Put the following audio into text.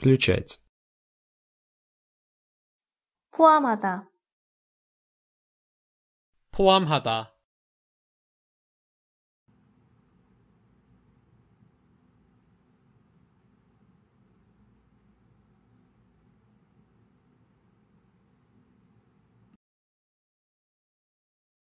включать 포함하다 포함하다